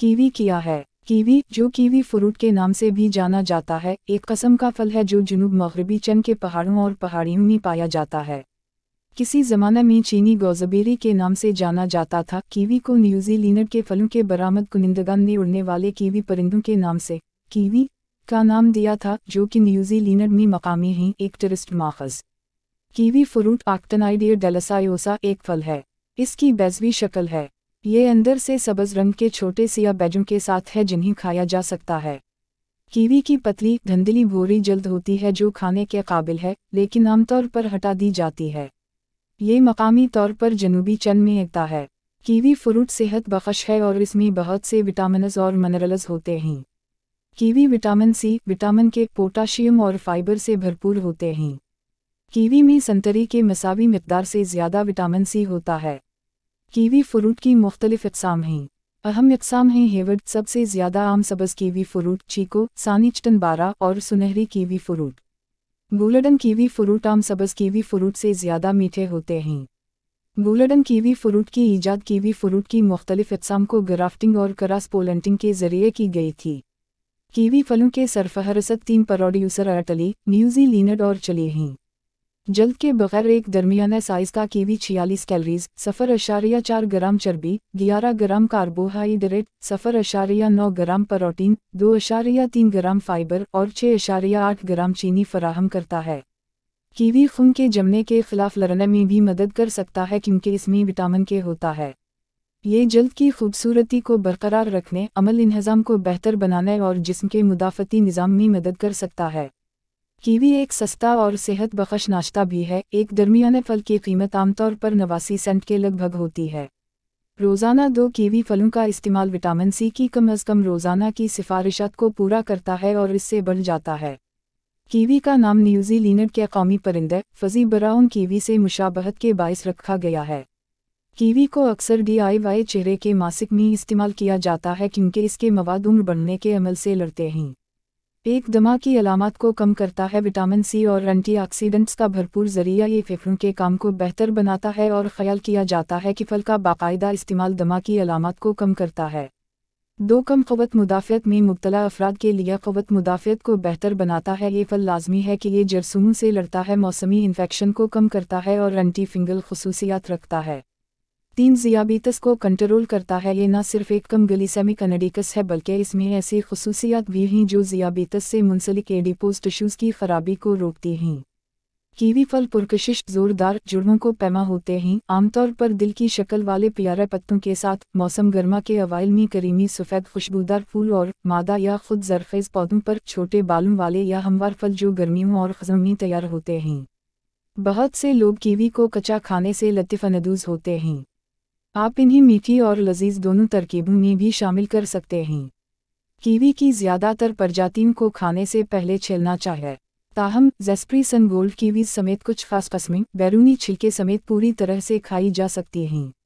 kiwi किया है kiwi जो कीवी फ्रूट के नाम से भी जाना जाता है एक कसम का फल है जो जुनूब मगरबी चन के पहाड़ों और पहाड़ियों में पाया जाता है किसी ज़माने में चीनी गोजबेरी के नाम से जाना जाता था कीवी को न्यूजीलैंड के फलों के बरामद कुनिंदगान ने उड़ने वाले कीवी परिंदों के नाम से कीवी का नाम दिया था जो कि न्यूजीलैंड में मकामी हैं एक टूरिस्ट माखज कीवी फ्रूट आक्टनाइडियर डेलसायोसा एक फल है इसकी बैजवी शक्ल है ये अंदर से सब्ज रंग के छोटे सिया बैजों के साथ है जिन्हें खाया जा सकता है कीवी की पतली धंधली भूरी जल्द होती है जो खाने के काबिल है लेकिन आमतौर पर हटा दी जाती है ये मकामी तौर पर जनूबी चंद में एकता है कीवी फ्रूट सेहत बख्श है और इसमें बहुत से विटामिनस और मिनरल्स होते हैं kiwi vitamin C vitamin K potassium और फाइबर से भरपूर होते हैं कीवी में संतरी के मसावी मकदार से ज़्यादा विटामिन सी होता है कीवी फ्रूट की मुख्तलिफ अकसाम हैं अहम अकसाम हैं हेवर्ड सबसे ज़्यादा आम सबज कीवी फ्रूट चीको सानिचटन बारा और सुनहरी kiwi fruit golden kiwi fruit आम सबज कीवी फ्रूट से ज़्यादा मीठे होते हैं गुलडन कीवी फ्रूट की ईजाद कीवी फ्रूट की मुख्तलिफ अकसाम को ग्राफ्टिंग और करास पोलेंटिंग के ज़रिए की गई थी कीवी फलों के सरफहरसत तीन प्रोड्यूसर अटली न्यूजीलैंड और चले हैं जल्द के बगैर एक दरमियाना साइज का कीवी छियालीस कैलरीज सफ़र अशारिया चार ग्राम चर्बी ग्यारह ग्राम कार्बोहाइड्रेट सफ़र अशारिया नौ ग्राम प्रोटीन दो अशारिया तीन ग्राम फाइबर और छः अशारिया आठ ग्राम चीनी फराहम करता है कीवी खून के जमने के खिलाफ लड़ने में भी मदद कर सकता है क्योंकि इसमें विटामिन के होता है ये जल्द की खूबसूरती को बरकरार रखने अमल इन्हज़ाम को बेहतर बनाने और जिसम के मुदाफ़ती निज़ाम में मदद कर सकता है कीवी एक सस्ता और सेहत बख्श नाश्ता भी है एक दरमियाने फल की कीमत आमतौर पर नवासी सेंट के लगभग होती है रोज़ाना दो कीवी फलों का इस्तेमाल विटामिन सी की कम अज़ कम रोज़ाना की सिफारिशात को पूरा करता है और इससे बढ़ जाता है कीवी का नाम न्यूजीलैंड के कौमी परिंदे फजी ब्राउन कीवी से मुशाबहत के बायस रखा गया है कीवी को अक्सर डी आई वाई चेहरे के मासिक में इस्तेमाल किया जाता है क्योंकि इसके मवाद उम्र बढ़ने के अमल से लड़ते हैं एक दमा की अलामत को कम करता है विटामिन सी और एंटीऑक्सीडेंट्स का भरपूर जरिया ये फेफड़ों के काम को बेहतर बनाता है और ख्याल किया जाता है कि फल का बाकायदा इस्तेमाल दमा की अलामत को कम करता है दो कम क़वत मुदाफ़त में मुबतला अफराद के लिए क़वत मुदाफ़त को बेहतर बनाता है ये फल लाजमी है कि ये जरसूम से लड़ता है मौसमी इन्फेक्शन को कम करता है और एंटी फिंगल खसूसियात रखता है तीन जियाबीतस को कंट्रोल करता है ये न सिर्फ एक कम सेमी अनडिकस है बल्कि इसमें ऐसी खसूसियात भी हैं जो जियाबीतस से मुंसलिक एडिपोज टिश्यूज़ की खराबी को रोकती हैं कीवी फल पुरकशिश जोरदार जुड़ों को पैमा होते हैं आमतौर पर दिल की शक्ल वाले प्यारे पत्तों के साथ मौसम गर्मा के अवाइल में करीमी सफ़ेद खुशबूदार फूल और मादा या खुद जरखेज़ पौधों पर छोटे बालों वाले या हमवार फल जो गर्मियों और खजम में तैयार होते हैं बहुत से लोग कीवी को कच्चा खाने से लतिफ़नदूज होते हैं आप इन्हें मीठी और लजीज दोनों तरकीबों में भी शामिल कर सकते हैं कीवी की ज़्यादातर प्रजातियों को खाने से पहले छिलना चाहिए ताहम जेस्प्री गोल्ड कीवी समेत कुछ खास कस्में बैरूनी छिलके समेत पूरी तरह से खाई जा सकती हैं